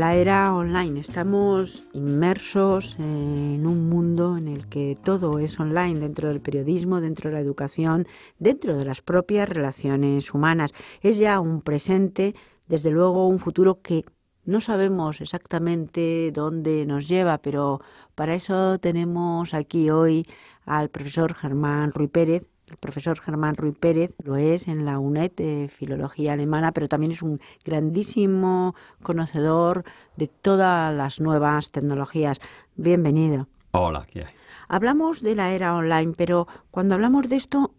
la era online. Estamos inmersos en un mundo en el que todo es online dentro del periodismo, dentro de la educación, dentro de las propias relaciones humanas. Es ya un presente, desde luego un futuro que no sabemos exactamente dónde nos lleva, pero para eso tenemos aquí hoy al profesor Germán Ruy Pérez, el profesor Germán Ruiz Pérez lo es en la UNED de Filología Alemana, pero también es un grandísimo conocedor de todas las nuevas tecnologías. Bienvenido. Hola, ¿qué Hablamos de la era online, pero cuando hablamos de esto,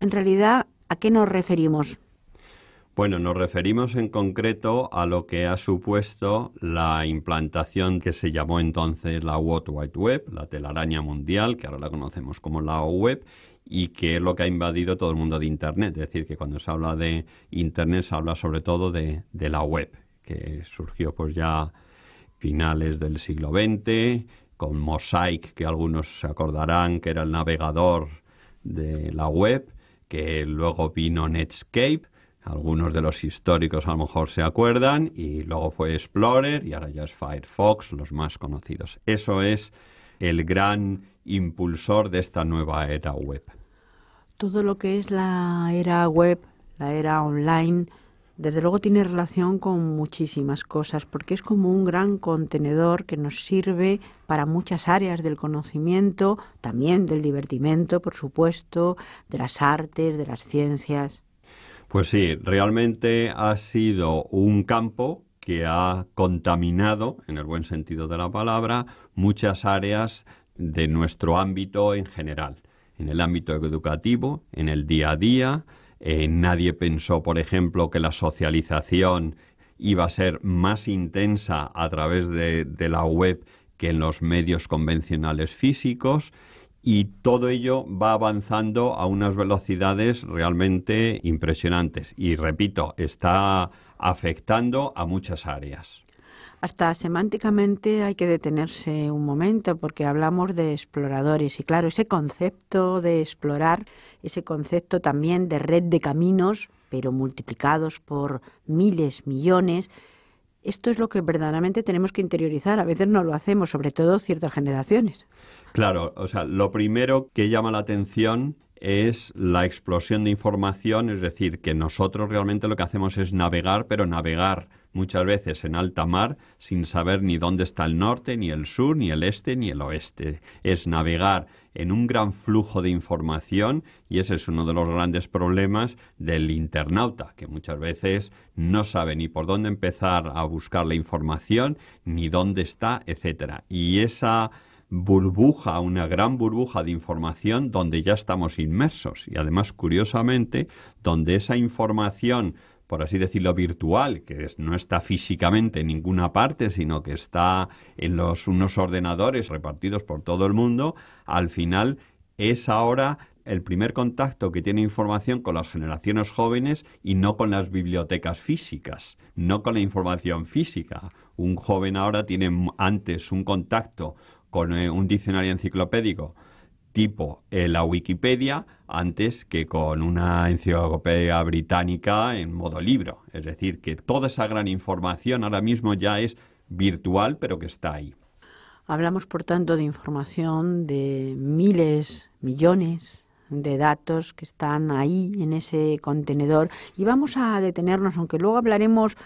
en realidad, ¿a qué nos referimos? Bueno, nos referimos en concreto a lo que ha supuesto la implantación que se llamó entonces la World Wide Web, la telaraña mundial, que ahora la conocemos como la OWEB, y que es lo que ha invadido todo el mundo de Internet. Es decir, que cuando se habla de Internet se habla sobre todo de, de la web, que surgió pues ya finales del siglo XX, con Mosaic, que algunos se acordarán que era el navegador de la web, que luego vino Netscape, algunos de los históricos a lo mejor se acuerdan, y luego fue Explorer y ahora ya es Firefox, los más conocidos. Eso es el gran impulsor de esta nueva era web? Todo lo que es la era web, la era online, desde luego tiene relación con muchísimas cosas, porque es como un gran contenedor que nos sirve para muchas áreas del conocimiento, también del divertimento, por supuesto, de las artes, de las ciencias. Pues sí, realmente ha sido un campo que ha contaminado, en el buen sentido de la palabra, muchas áreas de nuestro ámbito en general, en el ámbito educativo, en el día a día. Eh, nadie pensó, por ejemplo, que la socialización iba a ser más intensa a través de la web que en los medios convencionales físicos y todo ello va avanzando a unas velocidades realmente impresionantes y repito, está afectando a muchas áreas. Hasta semánticamente hay que detenerse un momento porque hablamos de exploradores y claro, ese concepto de explorar, ese concepto también de red de caminos, pero multiplicados por miles, millones, esto es lo que verdaderamente tenemos que interiorizar. A veces no lo hacemos, sobre todo ciertas generaciones. Claro, o sea, lo primero que llama la atención es la explosión de información, es decir, que nosotros realmente lo que hacemos es navegar, pero navegar muchas veces en alta mar sin saber ni dónde está el norte, ni el sur, ni el este, ni el oeste. Es navegar en un gran flujo de información y ese es uno de los grandes problemas del internauta, que muchas veces no sabe ni por dónde empezar a buscar la información, ni dónde está, etcétera. Y esa burbuja, una gran burbuja de información donde ya estamos inmersos y además curiosamente donde esa información por así decirlo, virtual, que no está físicamente en ninguna parte, sino que está en los, unos ordenadores repartidos por todo el mundo, al final es ahora el primer contacto que tiene información con las generaciones jóvenes y no con las bibliotecas físicas, no con la información física. Un joven ahora tiene antes un contacto con eh, un diccionario enciclopédico tipo la Wikipedia antes que con una enciclopedia británica en modo libro. Es decir, que toda esa gran información ahora mismo ya es virtual, pero que está ahí. Hablamos, por tanto, de información de miles, millones de datos que están ahí en ese contenedor y vamos a detenernos, aunque luego hablaremos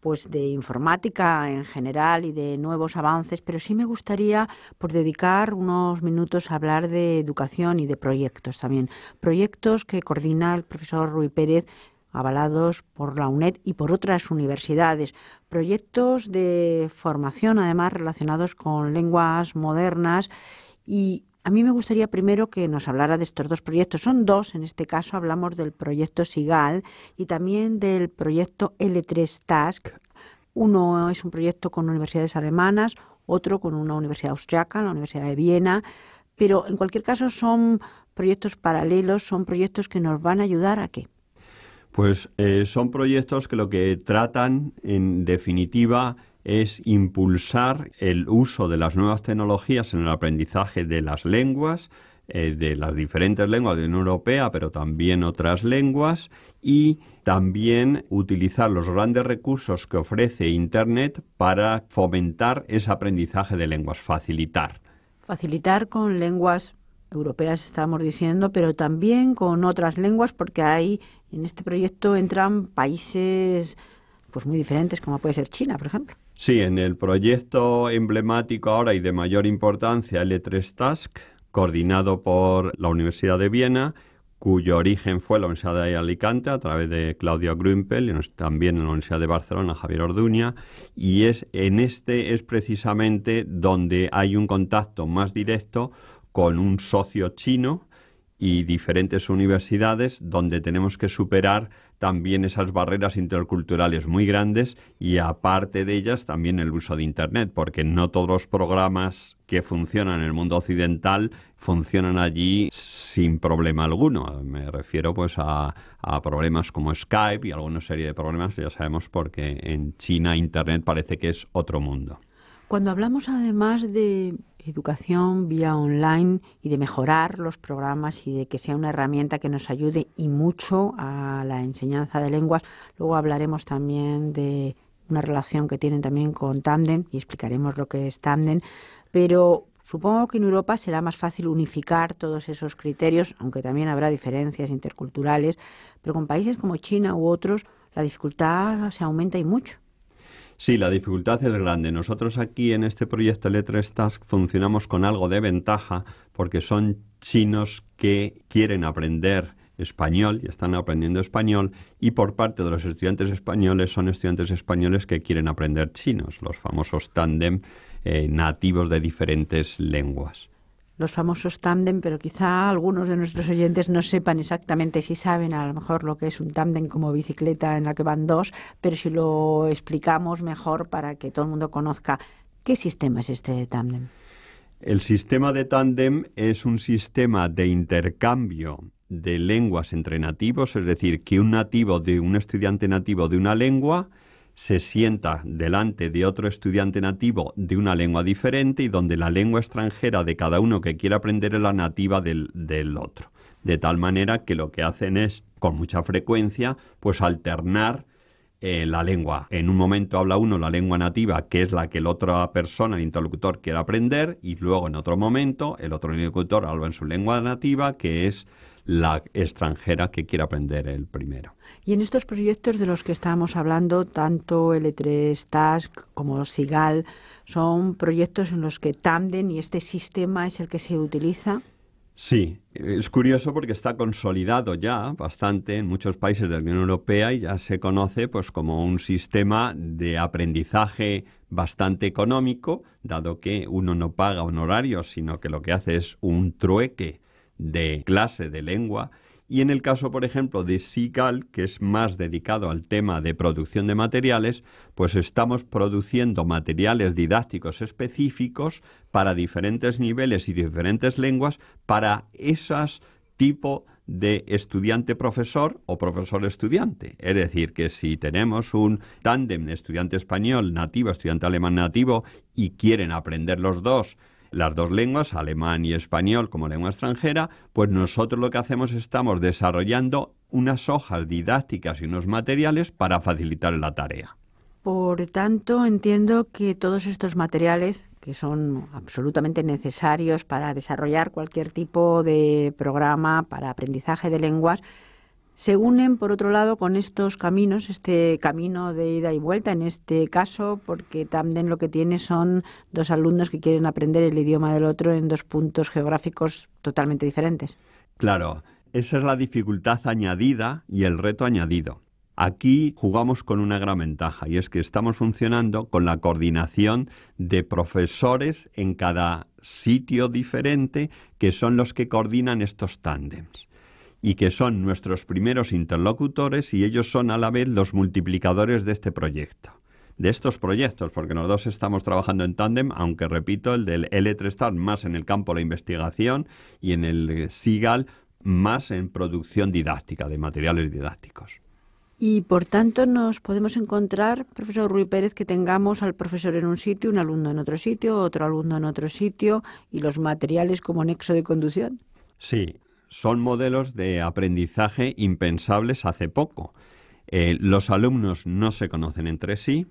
pues de informática en general y de nuevos avances, pero sí me gustaría por pues, dedicar unos minutos a hablar de educación y de proyectos también, proyectos que coordina el profesor Rui Pérez avalados por la UNED y por otras universidades, proyectos de formación además relacionados con lenguas modernas y a mí me gustaría primero que nos hablara de estos dos proyectos. Son dos, en este caso hablamos del proyecto SIGAL y también del proyecto L3 Task. Uno es un proyecto con universidades alemanas, otro con una universidad austriaca, la Universidad de Viena, pero en cualquier caso son proyectos paralelos, son proyectos que nos van a ayudar a qué. Pues eh, son proyectos que lo que tratan, en definitiva, es impulsar el uso de las nuevas tecnologías en el aprendizaje de las lenguas, eh, de las diferentes lenguas de la Unión Europea, pero también otras lenguas, y también utilizar los grandes recursos que ofrece Internet para fomentar ese aprendizaje de lenguas, facilitar. Facilitar con lenguas europeas, estamos diciendo, pero también con otras lenguas, porque hay en este proyecto entran países pues muy diferentes, como puede ser China, por ejemplo. Sí, en el proyecto emblemático ahora y de mayor importancia, L3 e Task, coordinado por la Universidad de Viena, cuyo origen fue la Universidad de Alicante a través de Claudio Grünpel, y también en la Universidad de Barcelona, Javier Orduña, y es en este es precisamente donde hay un contacto más directo con un socio chino y diferentes universidades donde tenemos que superar también esas barreras interculturales muy grandes y aparte de ellas también el uso de Internet, porque no todos los programas que funcionan en el mundo occidental funcionan allí sin problema alguno. Me refiero pues a, a problemas como Skype y alguna serie de problemas, ya sabemos, porque en China Internet parece que es otro mundo. Cuando hablamos además de educación vía online y de mejorar los programas y de que sea una herramienta que nos ayude y mucho a la enseñanza de lenguas, luego hablaremos también de una relación que tienen también con Tandem y explicaremos lo que es Tandem, pero Supongo que en Europa será más fácil unificar todos esos criterios, aunque también habrá diferencias interculturales, pero con países como China u otros la dificultad se aumenta y mucho. Sí, la dificultad es grande. Nosotros aquí en este proyecto Letras Task funcionamos con algo de ventaja porque son chinos que quieren aprender español y están aprendiendo español y por parte de los estudiantes españoles son estudiantes españoles que quieren aprender chinos, los famosos tandem eh, nativos de diferentes lenguas los famosos tándem, pero quizá algunos de nuestros oyentes no sepan exactamente si saben a lo mejor lo que es un tándem como bicicleta en la que van dos, pero si lo explicamos mejor para que todo el mundo conozca qué sistema es este de tándem. El sistema de tándem es un sistema de intercambio de lenguas entre nativos, es decir, que un nativo de un estudiante nativo de una lengua se sienta delante de otro estudiante nativo de una lengua diferente y donde la lengua extranjera de cada uno que quiere aprender es la nativa del, otro. De tal manera que lo que hacen es, con mucha frecuencia, pues alternar eh, la lengua. En un momento habla uno la lengua nativa, que es la que el otra persona, el interlocutor, quiere aprender, y luego en otro momento el otro interlocutor habla en su lengua nativa, que es la extranjera que quiere aprender el primero. Y en estos proyectos de los que estábamos hablando, tanto L3 Task como SIGAL, son proyectos en los que Tandem y este sistema es el que se utiliza. Sí, es curioso porque está consolidado ya bastante en muchos países de la Unión Europea y ya se conoce pues como un sistema de aprendizaje bastante económico, dado que uno no paga honorarios, sino que lo que hace es un trueque de clase de lengua, y en el caso, por ejemplo, de SIGAL, que es más dedicado al tema de producción de materiales, pues estamos produciendo materiales didácticos específicos para diferentes niveles y diferentes lenguas para esos tipo de estudiante-profesor o profesor-estudiante. Es decir, que si tenemos un tándem estudiante español nativo, estudiante alemán nativo, y quieren aprender los dos las dos lenguas, alemán y español, como lengua extranjera, pues nosotros lo que hacemos estamos desarrollando unas hojas didácticas y unos materiales para facilitar la tarea. Por tanto, entiendo que todos estos materiales que son absolutamente necesarios para desarrollar cualquier tipo de programa para aprendizaje de lenguas, se unen, por otro lado, con estos caminos, este camino de ida y vuelta, en este caso, porque también lo que tiene son dos alumnos que quieren aprender el idioma del otro en dos puntos geográficos totalmente diferentes. Claro, esa es la dificultad añadida y el reto añadido. Aquí jugamos con una gran ventaja y es que estamos funcionando con la coordinación de profesores en cada sitio diferente que son los que coordinan estos tándems y que son nuestros primeros interlocutores y ellos son a la vez los multiplicadores de este proyecto. De estos proyectos, porque los dos estamos trabajando en tándem, aunque repito, el del l 3 más en el campo de la investigación y en el eh, SIGAL más en producción didáctica, de materiales didácticos. Y por tanto nos podemos encontrar, profesor Ruy Pérez, que tengamos al profesor en un sitio, un alumno en otro sitio, otro alumno en otro sitio y los materiales como nexo de conducción. Sí, son modelos de aprendizaje impensables hace poco. Eh, los alumnos no se conocen entre sí,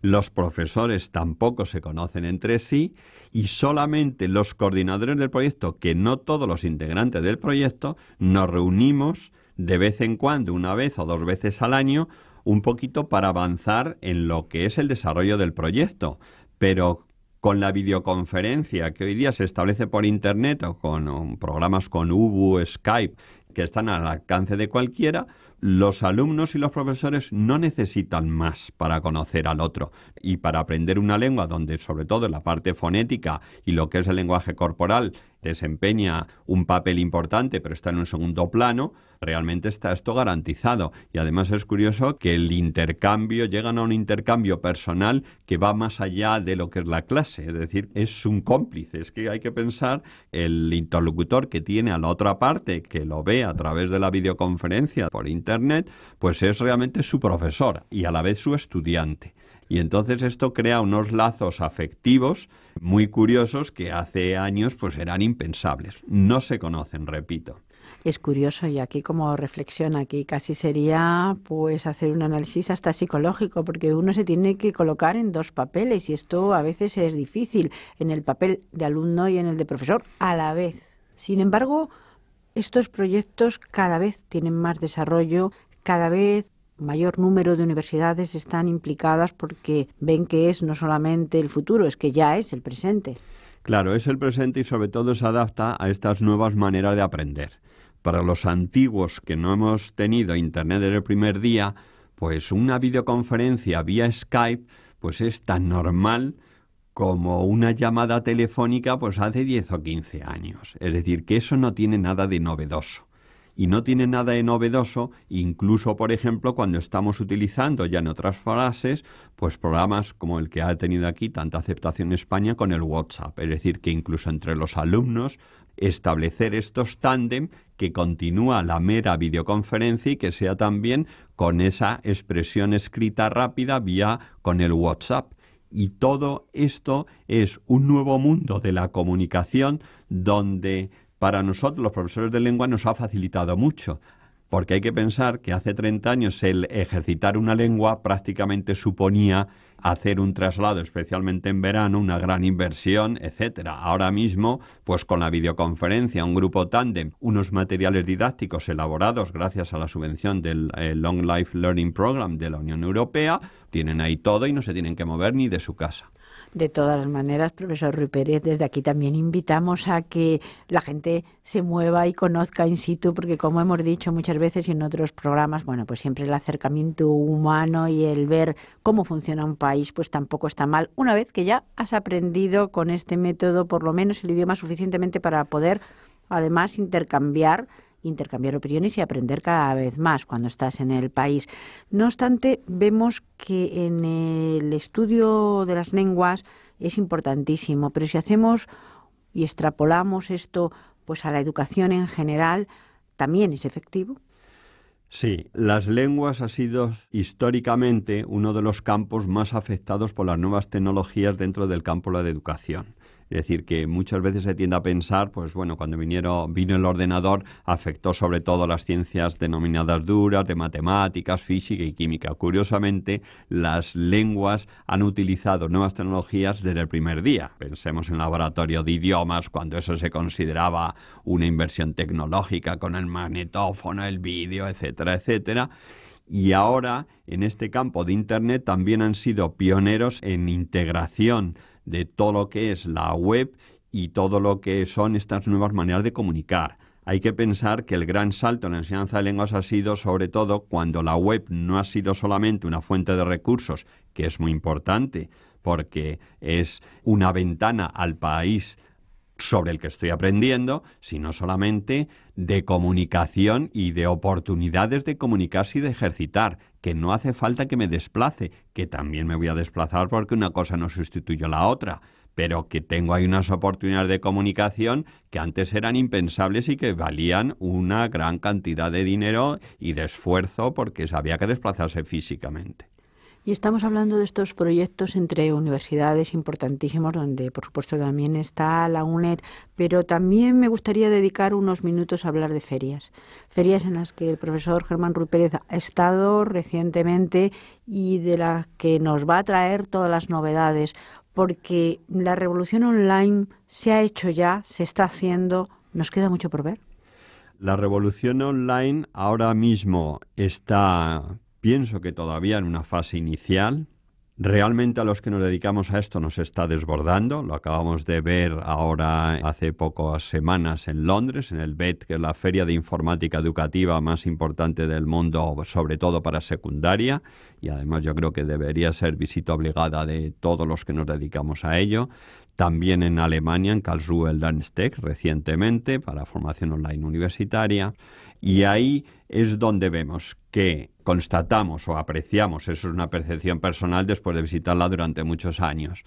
los profesores tampoco se conocen entre sí y solamente los coordinadores del proyecto, que no todos los integrantes del proyecto, nos reunimos de vez en cuando, una vez o dos veces al año, un poquito para avanzar en lo que es el desarrollo del proyecto. Pero con la videoconferencia que hoy día se establece por Internet o con programas con Ubu, Skype que están al alcance de cualquiera, los alumnos y los profesores no necesitan más para conocer al otro. Y para aprender una lengua donde sobre todo la parte fonética y lo que es el lenguaje corporal desempeña un papel importante pero está en un segundo plano, realmente está esto garantizado. Y además es curioso que el intercambio, llegan a un intercambio personal que va más allá de lo que es la clase, es decir, es un cómplice. Es que hay que pensar el interlocutor que tiene a la otra parte, que lo ve a través de la videoconferencia por Internet, pues es realmente su profesor y a la vez su estudiante. Y entonces esto crea unos lazos afectivos muy curiosos que hace años pues eran impensables. No se conocen, repito. Es curioso y aquí como reflexión, aquí casi sería pues hacer un análisis hasta psicológico, porque uno se tiene que colocar en dos papeles y esto a veces es difícil, en el papel de alumno y en el de profesor a la vez. Sin embargo, estos proyectos cada vez tienen más desarrollo, cada vez mayor número de universidades están implicadas porque ven que es no solamente el futuro, es que ya es el presente. Claro, es el presente y sobre todo se adapta a estas nuevas maneras de aprender. Para los antiguos que no hemos tenido internet desde el primer día, pues una videoconferencia vía Skype pues es tan normal como una llamada telefónica pues hace 10 o 15 años. Es decir, que eso no tiene nada de novedoso. Y no tiene nada de novedoso, incluso, por ejemplo, cuando estamos utilizando ya en otras frases, pues programas como el que ha tenido aquí tanta aceptación en España con el WhatsApp. Es decir, que incluso entre los alumnos establecer estos tándem que continúa la mera videoconferencia y que sea también con esa expresión escrita rápida vía con el WhatsApp y todo esto es un nuevo mundo de la comunicación donde para nosotros los profesores de lengua nos ha facilitado mucho porque hay que pensar que hace 30 años el ejercitar una lengua prácticamente suponía hacer un traslado, especialmente en verano, una gran inversión, etcétera. Ahora mismo, pues con la videoconferencia, un grupo tándem, unos materiales didácticos elaborados gracias a la subvención del eh, Long Life Learning Program de la Unión Europea, tienen ahí todo y no se tienen que mover ni de su casa. De todas maneras, profesor Rui Pérez, desde aquí también invitamos a que la gente se mueva y conozca in situ, porque como hemos dicho muchas veces y en otros programas, bueno, pues siempre el acercamiento humano y el ver cómo funciona un país, pues tampoco está mal, una vez que ya has aprendido con este método por lo menos el idioma suficientemente para poder además intercambiar intercambiar opiniones y aprender cada vez más cuando estás en el país. No obstante, vemos que en el estudio de las lenguas es importantísimo, pero si hacemos y extrapolamos esto pues a la educación en general, también es efectivo. Sí, las lenguas ha sido históricamente uno de los campos más afectados por las nuevas tecnologías dentro del campo de la educación. Es decir, que muchas veces se tiende a pensar, pues bueno, cuando vinieron, vino el ordenador afectó sobre todo las ciencias denominadas duras, de matemáticas, física y química. Curiosamente, las lenguas han utilizado nuevas tecnologías desde el primer día. Pensemos en laboratorio de idiomas, cuando eso se consideraba una inversión tecnológica con el magnetófono, el vídeo, etcétera, etcétera y ahora en este campo de Internet también han sido pioneros en integración de todo lo que es la web y todo lo que son estas nuevas maneras de comunicar. Hay que pensar que el gran salto en la enseñanza de lenguas ha sido sobre todo cuando la web no ha sido solamente una fuente de recursos, que es muy importante, porque es una ventana al país sobre el que estoy aprendiendo, sino solamente de comunicación y de oportunidades de comunicarse y de ejercitar, que no hace falta que me desplace, que también me voy a desplazar porque una cosa no sustituye a la otra, pero que tengo ahí unas oportunidades de comunicación que antes eran impensables y que valían una gran cantidad de dinero y de esfuerzo porque había que desplazarse físicamente. Y estamos hablando de estos proyectos entre universidades importantísimos, donde por supuesto también está la UNED, pero también me gustaría dedicar unos minutos a hablar de ferias. Ferias en las que el profesor Germán Ruiz Pérez ha estado recientemente y de las que nos va a traer todas las novedades, porque la revolución online se ha hecho ya, se está haciendo, nos queda mucho por ver. La revolución online ahora mismo está pienso que todavía en una fase inicial. Realmente a los que nos dedicamos a esto nos está desbordando. Lo acabamos de ver ahora hace pocas semanas en Londres, en el BET, que es la feria de informática educativa más importante del mundo, sobre todo para secundaria. Y además yo creo que debería ser visita obligada de todos los que nos dedicamos a ello. También en Alemania, en Karlsruhe, el Danstech, recientemente, para formación online universitaria. Y ahí es donde vemos que constatamos o apreciamos, eso es una percepción personal después de visitarla durante muchos años.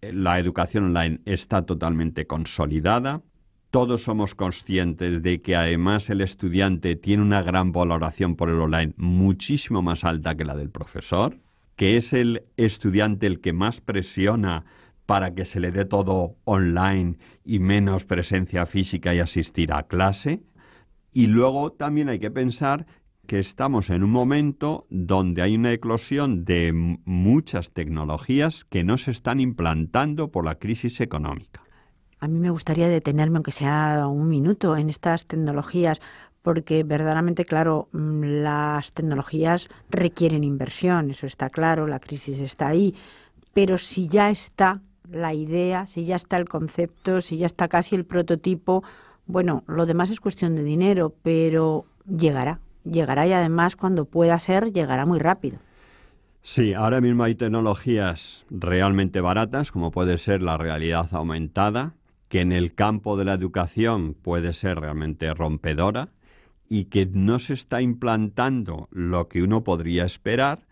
Eh, la educación online está totalmente consolidada, todos somos conscientes de que además el estudiante tiene una gran valoración por el online muchísimo más alta que la del profesor, que es el estudiante el que más presiona para que se le dé todo online y menos presencia física y asistir a clase. Y luego también hay que pensar que estamos en un momento donde hay una eclosión de muchas tecnologías que no se están implantando por la crisis económica. A mí me gustaría detenerme, aunque sea un minuto, en estas tecnologías, porque verdaderamente, claro, mm, las tecnologías requieren inversión, eso está claro, la crisis está ahí, pero si ya está, la idea, si ya está el concepto, si ya está casi el prototipo, bueno, lo demás es cuestión de dinero, pero llegará, llegará y además cuando pueda ser, llegará muy rápido. Sí, ahora mismo hay tecnologías realmente baratas, como puede ser la realidad aumentada, que en el campo de la educación puede ser realmente rompedora y que no se está implantando lo que uno podría esperar,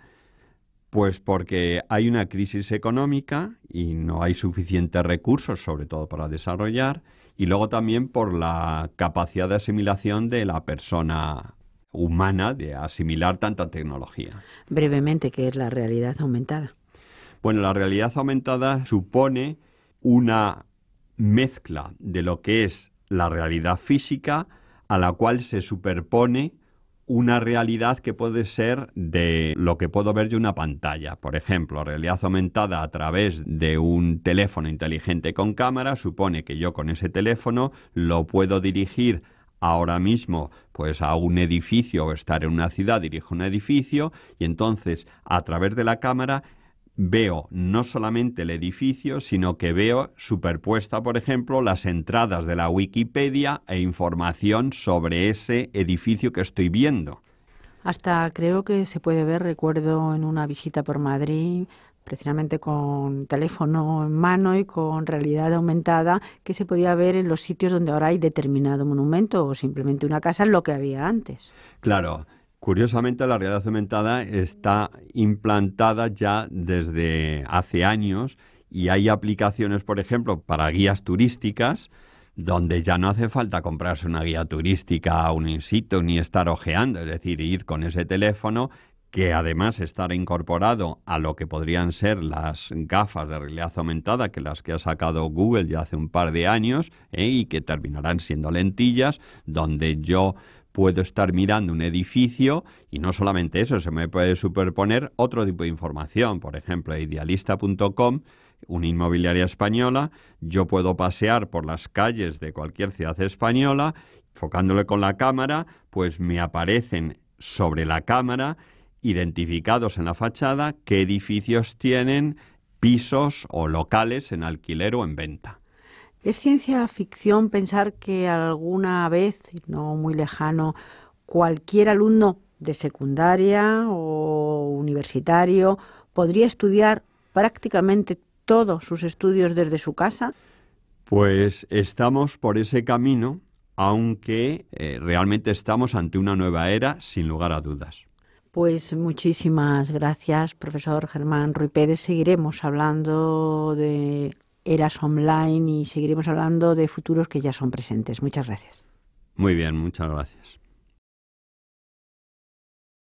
pues porque hay una crisis económica y no hay suficientes recursos, sobre todo para desarrollar, y luego también por la capacidad de asimilación de la persona humana de asimilar tanta tecnología. Brevemente, ¿qué es la realidad aumentada? Bueno, la realidad aumentada supone una mezcla de lo que es la realidad física a la cual se superpone una realidad que puede ser de lo que puedo ver de una pantalla. Por ejemplo, realidad aumentada a través de un teléfono inteligente con cámara supone que yo con ese teléfono lo puedo dirigir ahora mismo pues a un edificio o estar en una ciudad, dirijo un edificio y entonces a través de la cámara veo no solamente el edificio, sino que veo superpuesta, por ejemplo, las entradas de la Wikipedia e información sobre ese edificio que estoy viendo. Hasta creo que se puede ver, recuerdo en una visita por Madrid, precisamente con teléfono en mano y con realidad aumentada, que se podía ver en los sitios donde ahora hay determinado monumento o simplemente una casa, lo que había antes. Claro, Curiosamente, la realidad aumentada está implantada ya desde hace años y hay aplicaciones, por ejemplo, para guías turísticas, donde ya no hace falta comprarse una guía turística, a un in ni estar ojeando, es decir, ir con ese teléfono que además estará incorporado a lo que podrían ser las gafas de realidad aumentada, que las que ha sacado Google ya hace un par de años, ¿eh? y que terminarán siendo lentillas, donde yo puedo estar mirando un edificio y no solamente eso, se me puede superponer otro tipo de información, por ejemplo, idealista.com, una inmobiliaria española, yo puedo pasear por las calles de cualquier ciudad española, enfocándole con la cámara, pues me aparecen sobre la cámara, identificados en la fachada, qué edificios tienen, pisos o locales en alquiler o en venta. ¿Es ciencia ficción pensar que alguna vez, no muy lejano, cualquier alumno de secundaria o universitario podría estudiar prácticamente todos sus estudios desde su casa? Pues estamos por ese camino, aunque eh, realmente estamos ante una nueva era, sin lugar a dudas. Pues muchísimas gracias, profesor Germán Ruy Pérez. Seguiremos hablando de eras online y seguiremos hablando de futuros que ya son presentes. Muchas gracias. Muy bien, muchas gracias.